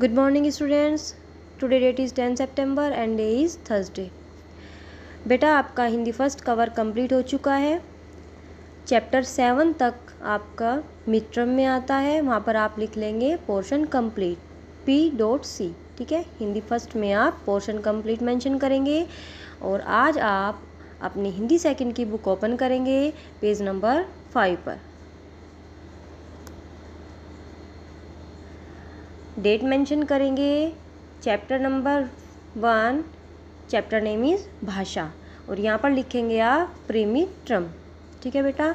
good morning students today date is ten September and day is Thursday बेटा आपका Hindi first cover complete हो चुका है चैप्टर सेवन तक आपका मिट्रम में आता है वहाँ पर आप लिख लेंगे portion complete P dot C ठीक है हिंदी फर्स्ट में आप पोर्शन कंप्लीट मेंशन करेंगे और आज आप अपनी हिंदी सेकंड की बुक ओपन करेंगे पेज नंबर फाइव पर डेट मेंशन करेंगे chapter number one chapter name is भाषा और यहाँ पर लिखेंगे आप प्रेमी ट्रम ठीक है बेटा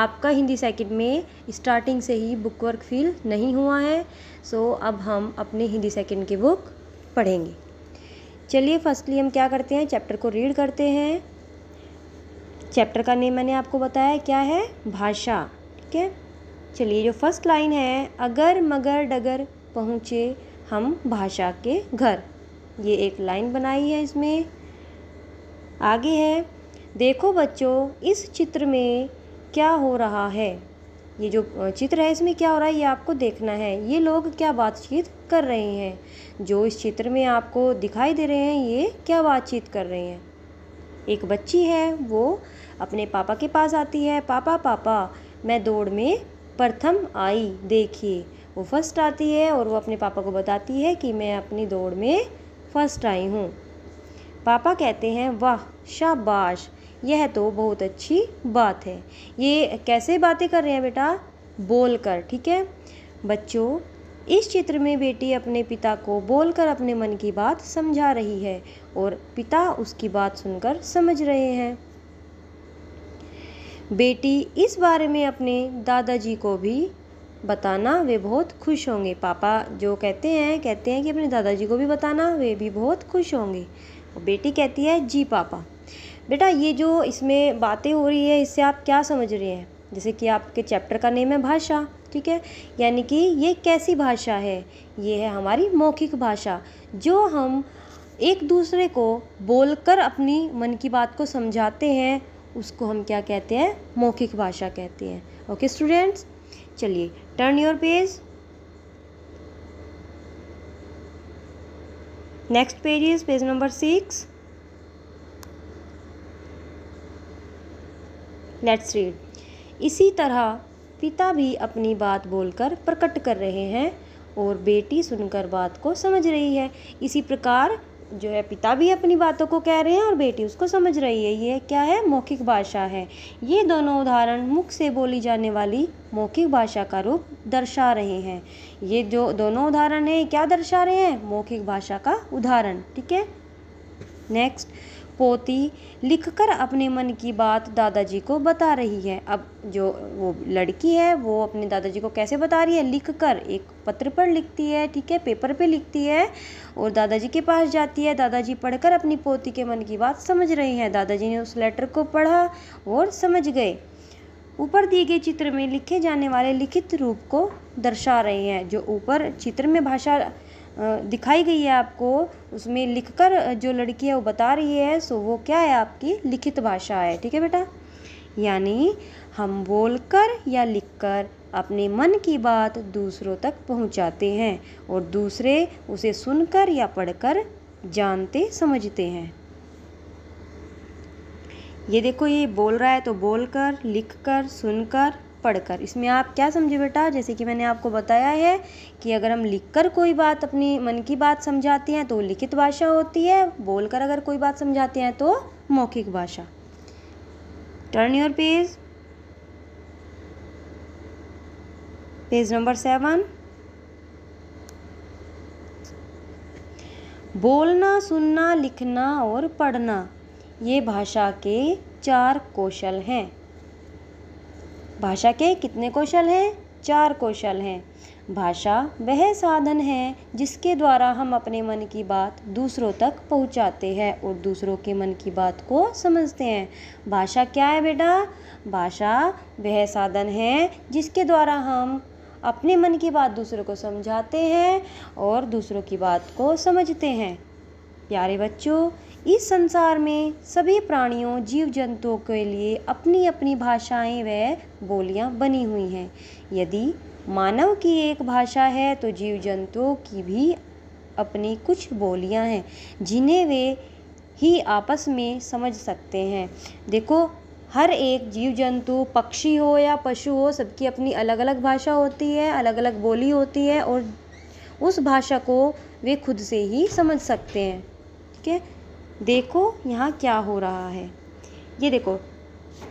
आपका हिंदी सेकंड में स्टार्टिंग से ही बुक वर्क फील नहीं हुआ है सो अब हम अपने हिंदी सेकंड की बुक पढ़ेंगे चलिए फर्स्टली हम क्या करते हैं चैप्टर को रीड करते हैं चैप्टर का नेम मैंने आपको बताया क्या है भाषा ठीक है चलिए जो फर्स्ट लाइन है अगर मगर डगर पहुँचे हम भाषा के घर ये एक लाइन बनाई है इसमें आगे है देखो बच्चों इस चित्र में क्या हो रहा है ये जो चित्र है इसमें क्या हो रहा है ये आपको देखना है ये लोग क्या बातचीत कर रहे हैं जो इस चित्र में आपको दिखाई दे रहे हैं ये क्या बातचीत कर रहे हैं एक बच्ची है वो अपने पापा के पास आती है पापा पापा मैं दौड़ में प्रथम आई देखिए वो फर्स्ट आती है और वो अपने पापा को बताती है कि मैं अपनी दौड़ में फर्स्ट आई हूँ पापा कहते हैं वाह शाबाश यह तो बहुत अच्छी बात है ये कैसे बातें कर रहे हैं बेटा बोल कर ठीक है बच्चों इस चित्र में बेटी अपने पिता को बोलकर अपने मन की बात समझा रही है और पिता उसकी बात सुनकर समझ रहे हैं बेटी इस बारे में अपने दादाजी को भी बताना वे बहुत खुश होंगे पापा जो कहते हैं कहते हैं कि अपने दादाजी को भी बताना वे भी बहुत खुश होंगे और बेटी कहती है जी पापा बेटा ये जो इसमें बातें हो रही है इससे आप क्या समझ रहे हैं जैसे कि आपके चैप्टर का नेम है भाषा ठीक है यानी कि ये कैसी भाषा है ये है हमारी मौखिक भाषा जो हम एक दूसरे को बोलकर अपनी मन की बात को समझाते हैं उसको हम क्या कहते हैं मौखिक भाषा कहते हैं ओके स्टूडेंट्स चलिए turn your page next page is page number 6 let's read इसी तरह पिता भी अपनी बात बोलकर प्रकट कर रहे हैं और बेटी सुनकर बात को समझ रही है इसी प्रकार जो है पिता भी अपनी बातों को कह रहे हैं और बेटी उसको समझ रही है ये क्या है मौखिक भाषा है ये दोनों उदाहरण मुख से बोली जाने वाली मौखिक भाषा का रूप दर्शा रहे हैं ये जो दोनों उदाहरण हैं क्या दर्शा रहे हैं मौखिक भाषा का उदाहरण ठीक है नेक्स्ट पोती लिखकर अपने मन की बात दादाजी को बता रही है अब जो वो लड़की है वो अपने दादाजी को कैसे बता रही है लिखकर एक पत्र पर लिखती है ठीक है पेपर पे लिखती है और दादाजी के पास जाती है दादाजी पढ़कर अपनी पोती के मन की बात समझ रहे हैं दादाजी ने उस लेटर को पढ़ा और समझ गए ऊपर दिए गए चित्र में लिखे जाने वाले लिखित रूप को दर्शा रहे हैं जो ऊपर चित्र में भाषा दिखाई गई है आपको उसमें लिखकर जो लड़की है वो बता रही है सो वो क्या है आपकी लिखित भाषा है ठीक है बेटा यानी हम बोलकर या लिखकर अपने मन की बात दूसरों तक पहुंचाते हैं और दूसरे उसे सुनकर या पढ़कर जानते समझते हैं ये देखो ये बोल रहा है तो बोलकर लिखकर सुनकर पढ़कर इसमें आप क्या समझे बेटा जैसे कि मैंने आपको बताया है कि अगर हम लिखकर कोई बात अपनी मन की बात समझाते हैं तो लिखित भाषा होती है बोलकर अगर कोई बात समझाते हैं तो मौखिक भाषा turn your page page number seven बोलना सुनना लिखना और पढ़ना ये भाषा के चार कौशल हैं भाषा के कितने कौशल हैं चार कौशल हैं भाषा वह साधन है जिसके द्वारा हम अपने मन की बात दूसरों तक पहुंचाते हैं और दूसरों के मन की बात को समझते हैं भाषा क्या है बेटा भाषा वह साधन है जिसके द्वारा हम अपने मन की बात दूसरों को समझाते हैं और दूसरों की बात को समझते हैं प्यारे बच्चों इस संसार में सभी प्राणियों जीव जंतुओं के लिए अपनी अपनी भाषाएं व बोलियां बनी हुई हैं यदि मानव की एक भाषा है तो जीव जंतुओं की भी अपनी कुछ बोलियां हैं जिन्हें वे ही आपस में समझ सकते हैं देखो हर एक जीव जंतु पक्षी हो या पशु हो सबकी अपनी अलग अलग भाषा होती है अलग अलग बोली होती है और उस भाषा को वे खुद से ही समझ सकते हैं ठीक है देखो यहाँ क्या हो रहा है ये देखो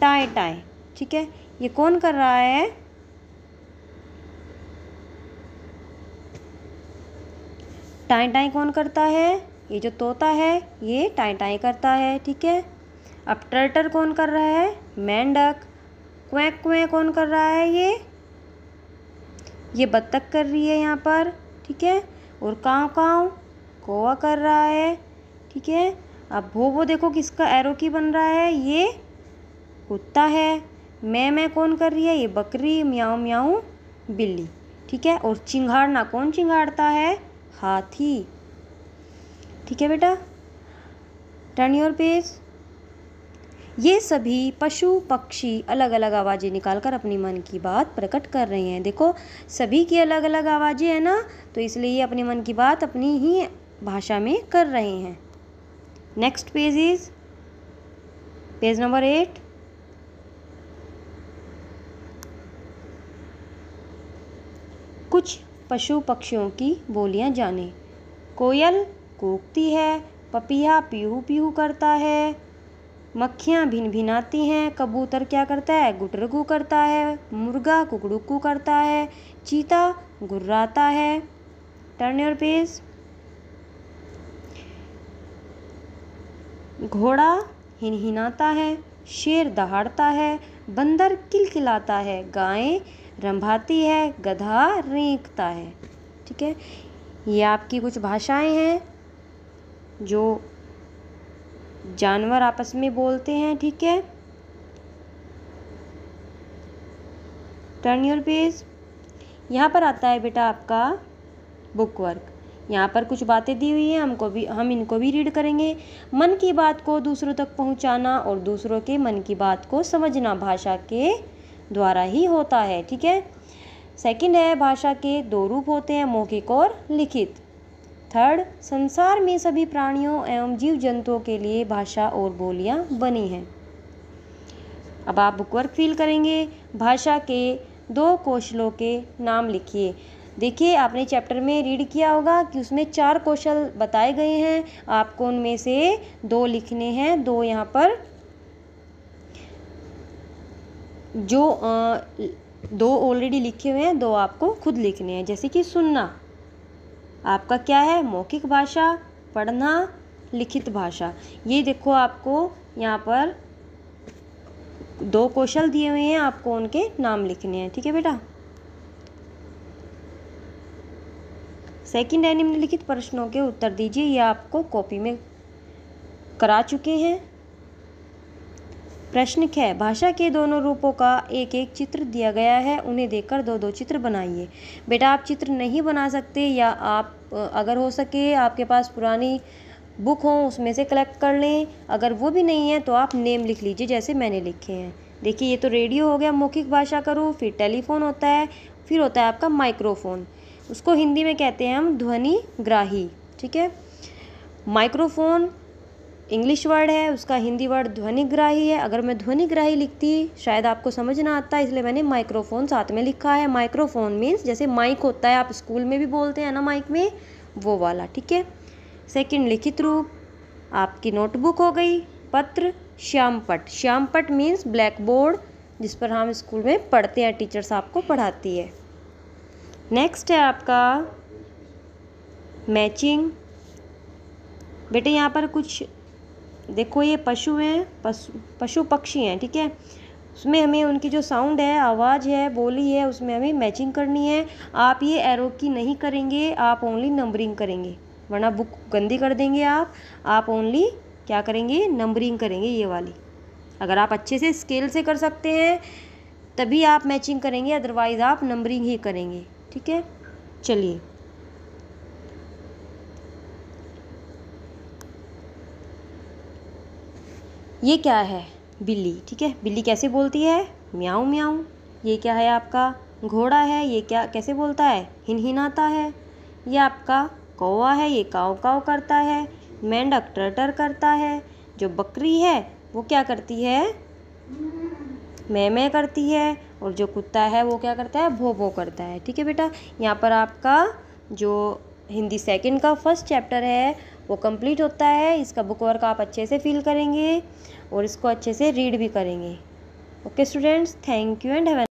टाए टाए ठीक है ये कौन कर रहा है टाए टाए कौन करता है ये जो तोता है ये टाए टाए करता है ठीक है अब टर्टर कौन कर रहा है मेंढक क्वैक क्वैक कौन कर रहा है ये ये बत्तख कर रही है यहाँ पर ठीक है और काँव काँव कौवा कर रहा है ठीक है अब वो वो देखो किसका एरो की बन रहा है ये कुत्ता है मैं मैं कौन कर रही है ये बकरी म्याऊं म्याऊं बिल्ली ठीक है और चिंगाड़ना कौन चिंगाड़ता है हाथी ठीक है बेटा टर्न योर पेज ये सभी पशु पक्षी अलग अलग आवाज़ें निकालकर अपनी मन की बात प्रकट कर रहे हैं देखो सभी की अलग अलग आवाज़ें हैं ना तो इसलिए ये अपने मन की बात अपनी ही भाषा में कर रहे हैं next page is page number eight कुछ पशु पक्षियों की बोलियां जाने कोयल कूकती है पपिया पीहू पीहू करता है मक्खियाँ भिन भिनाती हैं कबूतर क्या करता है गुटरगु करता है मुर्गा कुकड़ुकू करता है चीता गुर्राता है टर्न योर पेज घोड़ा हिनहिनाता है शेर दहाड़ता है बंदर किलकिलाता है गाय रंभाती है गधा रेंकता है ठीक है ये आपकी कुछ भाषाएं हैं जो जानवर आपस में बोलते हैं ठीक है टर्न योर पेज यहाँ पर आता है बेटा आपका बुक वर्क यहाँ पर कुछ बातें दी हुई हैं हमको भी हम इनको भी रीड करेंगे मन की बात को दूसरों तक पहुँचाना और दूसरों के मन की बात को समझना भाषा के द्वारा ही होता है ठीक है सेकंड है भाषा के दो रूप होते हैं मौखिक और लिखित थर्ड संसार में सभी प्राणियों एवं जीव जंतुओं के लिए भाषा और बोलियाँ बनी हैं अब आप बुकवर्क फील करेंगे भाषा के दो कौशलों के नाम लिखिए देखिए आपने चैप्टर में रीड किया होगा कि उसमें चार क्वेश्चन बताए गए हैं आपको उनमें से दो लिखने हैं दो यहाँ पर जो आ, दो ऑलरेडी लिखे हुए हैं दो आपको खुद लिखने हैं जैसे कि सुनना आपका क्या है मौखिक भाषा पढ़ना लिखित भाषा ये देखो आपको यहाँ पर दो कौशल दिए हुए हैं आपको उनके नाम लिखने हैं ठीक है बेटा सेकंड है निम्नलिखित प्रश्नों के उत्तर दीजिए यह आपको कॉपी में करा चुके हैं प्रश्न है भाषा के दोनों रूपों का एक एक चित्र दिया गया है उन्हें देखकर दो दो चित्र बनाइए बेटा आप चित्र नहीं बना सकते या आप अगर हो सके आपके पास पुरानी बुक हो उसमें से कलेक्ट कर लें अगर वो भी नहीं है तो आप नेम लिख लीजिए जैसे मैंने लिखे हैं देखिए ये तो रेडियो हो गया मौखिक भाषा करो फिर टेलीफोन होता है फिर होता है आपका माइक्रोफोन उसको हिंदी में कहते हैं हम ध्वनि ग्राही ठीक है माइक्रोफोन इंग्लिश वर्ड है उसका हिंदी वर्ड ध्वनिग्राही है अगर मैं ध्वनिग्राही लिखती शायद आपको समझ ना आता इसलिए मैंने माइक्रोफोन साथ में लिखा है माइक्रोफोन मीन्स जैसे माइक होता है आप स्कूल में भी बोलते हैं ना माइक में वो वाला ठीक है सेकंड लिखित रूप आपकी नोटबुक हो गई पत्र श्यामपट श्यामपट मीन्स ब्लैक बोर्ड जिस पर हम स्कूल में पढ़ते हैं टीचर्स आपको पढ़ाती है नेक्स्ट है आपका मैचिंग बेटे यहाँ पर कुछ देखो ये पशु हैं पशु पशु पक्षी हैं ठीक है उसमें हमें उनकी जो साउंड है आवाज़ है बोली है उसमें हमें मैचिंग करनी है आप ये एरो की नहीं करेंगे आप ओनली नंबरिंग करेंगे वरना बुक गंदी कर देंगे आप आप ओनली क्या करेंगे नंबरिंग करेंगे ये वाली अगर आप अच्छे से स्केल से कर सकते हैं तभी आप मैचिंग करेंगे अदरवाइज़ आप नंबरिंग ही करेंगे ठीक है चलिए ये क्या है बिल्ली ठीक है बिल्ली कैसे बोलती है म्याऊं म्याऊं ये क्या है आपका घोड़ा है ये क्या कैसे बोलता है हिनहिनाता है ये आपका कौवा है ये काव काव करता है मेंढक टर करता है जो बकरी है वो क्या करती है मैं मैं करती है और जो कुत्ता है वो क्या करता है भो भो करता है ठीक है बेटा यहाँ पर आपका जो हिंदी सेकंड का फर्स्ट चैप्टर है वो कंप्लीट होता है इसका बुक वर्क आप अच्छे से फील करेंगे और इसको अच्छे से रीड भी करेंगे okay students thank you and have